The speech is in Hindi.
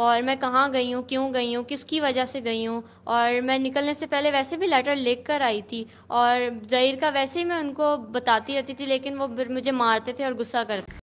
और मैं कहाँ गई हूँ क्यों गई हूँ किसकी वजह से गई हूँ और मैं निकलने से पहले वैसे भी लेटर लिख कर आई थी और जहीर का वैसे ही मैं उनको बताती रहती थी लेकिन वो मुझे मारते थे और गुस्सा करते